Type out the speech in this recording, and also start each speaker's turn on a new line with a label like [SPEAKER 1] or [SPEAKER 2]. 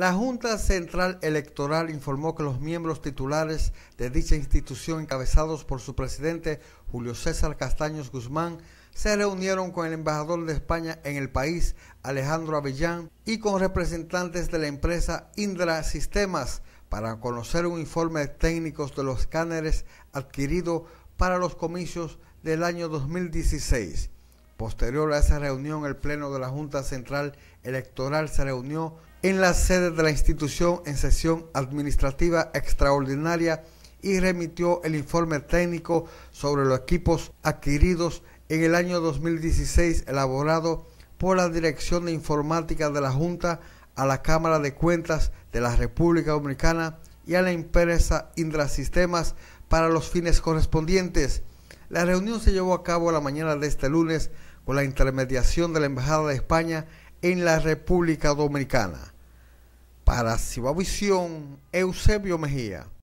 [SPEAKER 1] La Junta Central Electoral informó que los miembros titulares de dicha institución, encabezados por su presidente Julio César Castaños Guzmán, se reunieron con el embajador de España en el país, Alejandro Avellán, y con representantes de la empresa Indra Sistemas para conocer un informe técnico de los escáneres adquiridos para los comicios del año 2016. Posterior a esa reunión, el Pleno de la Junta Central Electoral se reunió en la sede de la institución en sesión administrativa extraordinaria y remitió el informe técnico sobre los equipos adquiridos en el año 2016 elaborado por la Dirección de Informática de la Junta a la Cámara de Cuentas de la República Dominicana y a la empresa Indrasistemas para los fines correspondientes. La reunión se llevó a cabo la mañana de este lunes con la intermediación de la Embajada de España en la República Dominicana. Para Cibavisión, Eusebio Mejía.